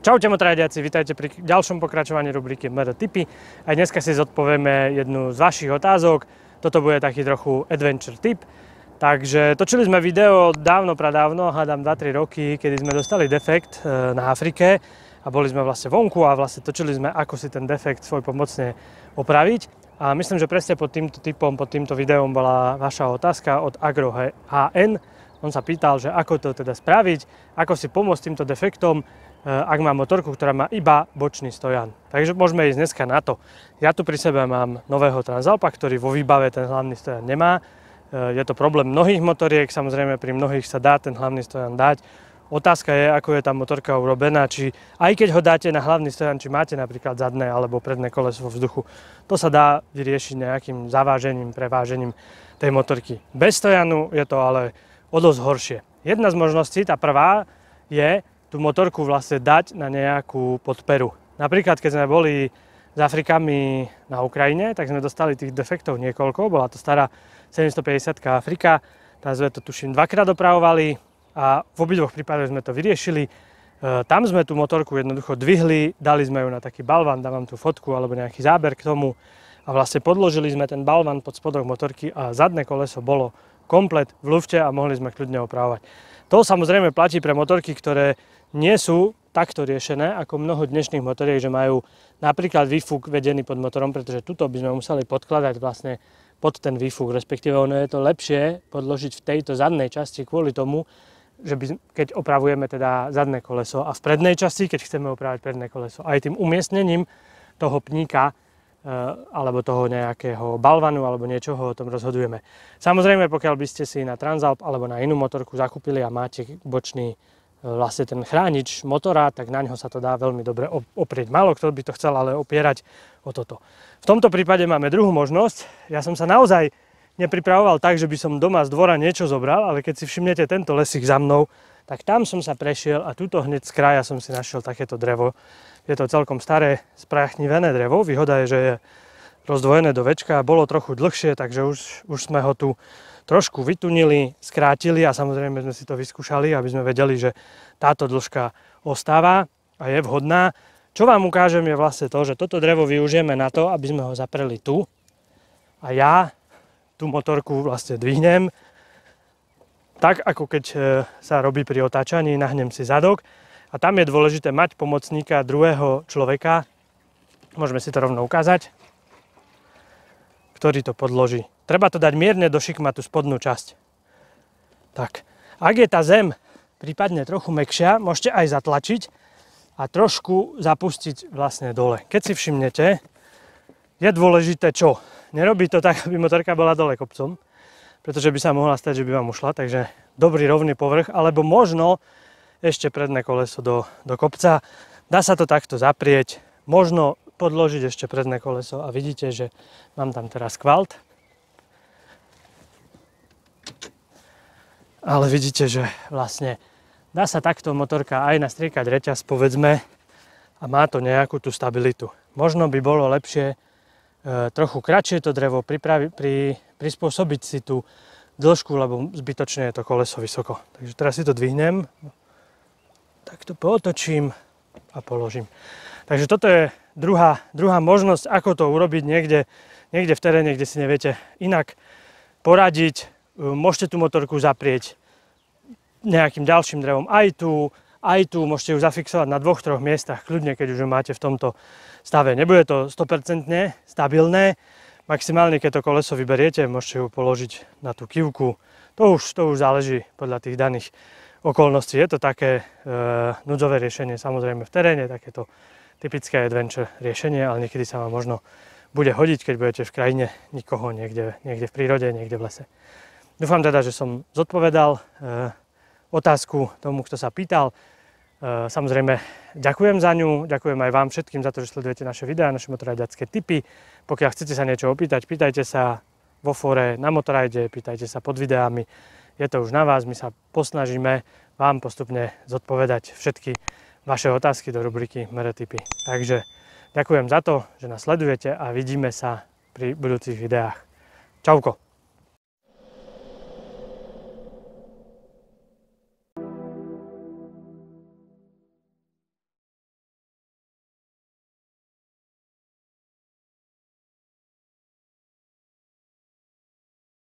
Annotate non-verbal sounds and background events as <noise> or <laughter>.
Čaute motorajdiaci, vítajte pri ďalšom pokračovaní rubriky MR Tipy. Aj dneska si zodpovieme jednu z vašich otázok. Toto bude taký trochu adventure tip. Takže točili sme video dávno, pradávno, hádam 2-3 roky, kedy sme dostali defekt e, na Afrike a boli sme vlastne vonku a vlastne točili sme, ako si ten defekt svoj pomocne opraviť. A myslím, že presne pod týmto typom, pod týmto videom bola vaša otázka od AgroHN. HN. On sa pýtal, že ako to teda spraviť, ako si pomôcť týmto defektom, Eh, ak mám motorku, ktorá má iba bočný stojan. Takže môžeme ísť dneska na to. Ja tu pri sebe mám nového Transalpa, ktorý vo výbave ten hlavný stojan nemá. Eh, je to problém mnohých motoriek, samozrejme pri mnohých sa dá ten hlavný stojan dať. Otázka je, ako je tá motorka urobená, či aj keď ho dáte na hlavný stojan, či máte napríklad zadné alebo predné koleso vo vzduchu, to sa dá vyriešiť nejakým zavážením, prevážením tej motorky. Bez stojanu je to ale o dosť horšie. Jedna z možností, tá prvá, je, tú motorku vlastne dať na nejakú podperu. Napríklad, keď sme boli s Afrikami na Ukrajine, tak sme dostali tých defektov niekoľko. Bola to stará 750 Afrika, tam sme to tuším dvakrát opravovali a v obidvoch prípadoch sme to vyriešili. E, tam sme tú motorku jednoducho dvihli, dali sme ju na taký balvan, dávam tú fotku alebo nejaký záber k tomu a vlastne podložili sme ten balvan pod spodok motorky a zadné koleso bolo komplet v lufte a mohli sme kľudne opravovať. To samozrejme platí pre motorky, ktoré nie sú takto riešené ako mnoho dnešných motoriek, že majú napríklad výfuk vedený pod motorom, pretože tuto by sme museli podkladať vlastne pod ten výfuk, respektíve ono je to lepšie podložiť v tejto zadnej časti kvôli tomu, že by, keď opravujeme teda zadné koleso a v prednej časti, keď chceme opravať predné koleso. Aj tým umiestnením toho pníka e, alebo toho nejakého balvanu alebo niečoho o tom rozhodujeme. Samozrejme, pokiaľ by ste si na Transalp alebo na inú motorku zakúpili a máte bočný vlastne ten chránič motora, tak na ňo sa to dá veľmi dobre oprieť. malo kto by to chcel ale opierať o toto. V tomto prípade máme druhú možnosť. Ja som sa naozaj nepripravoval tak, že by som doma z dvora niečo zobral, ale keď si všimnete tento lesík za mnou, tak tam som sa prešiel a tuto hneď z kraja som si našiel takéto drevo. Je to celkom staré, spráchnivené drevo. Výhoda je, že je rozdvojené do väčka Bolo trochu dlhšie, takže už, už sme ho tu trošku vytunili, skrátili a samozrejme sme si to vyskúšali, aby sme vedeli, že táto dĺžka ostáva a je vhodná. Čo vám ukážem je vlastne to, že toto drevo využijeme na to, aby sme ho zapreli tu a ja tú motorku vlastne dvihnem tak ako keď e, sa robí pri otáčaní, nahnem si zadok a tam je dôležité mať pomocníka druhého človeka. Môžeme si to rovno ukázať ktorý to podloží. Treba to dať mierne do šikma tú spodnú časť. Tak, ak je tá zem prípadne trochu mekšia, môžete aj zatlačiť a trošku zapustiť vlastne dole. Keď si všimnete, je dôležité čo? Nerobí to tak, <laughs> aby motorka bola dole kopcom, pretože by sa mohla stať, že by vám ušla, takže dobrý rovný povrch, alebo možno ešte predné koleso do, do kopca. Dá sa to takto zaprieť, možno podložiť ešte predné koleso a vidíte, že mám tam teraz kvalt. Ale vidíte, že vlastne dá sa takto motorka aj nastriekať reťaz, povedzme, a má to nejakú tú stabilitu. Možno by bolo lepšie e, trochu kratšie to drevo, pripravi, pri, prispôsobiť si tú dĺžku, lebo zbytočne je to koleso vysoko. Takže teraz si to dvihnem, takto pootočím a položím. Takže toto je druhá, druhá možnosť, ako to urobiť niekde, niekde v teréne, kde si neviete inak poradiť. E, môžete tú motorku zaprieť nejakým ďalším drevom. Aj tu, aj tu môžete ju zafixovať na dvoch, troch miestach, kľudne, keď už ju máte v tomto stave. Nebude to 100% stabilné, maximálne keď to koleso vyberiete, môžete ju položiť na tú kivku. To už, to už záleží podľa tých daných okolností. Je to také e, núdzové riešenie samozrejme v teréne, takéto typické adventure riešenie, ale niekedy sa vám možno bude hodiť, keď budete v krajine nikoho, niekde, niekde v prírode, niekde v lese. Dúfam teda, že som zodpovedal e, otázku tomu, kto sa pýtal. E, samozrejme, ďakujem za ňu, ďakujem aj vám všetkým za to, že sledujete naše videá, naše motorajďacké tipy. Pokiaľ chcete sa niečo opýtať, pýtajte sa vo fóre, na motorajde, pýtajte sa pod videami. Je to už na vás, my sa posnažíme vám postupne zodpovedať všetky vaše otázky do rubriky Mere tipy. Takže ďakujem za to, že nás sledujete a vidíme sa pri budúcich videách. Čauko!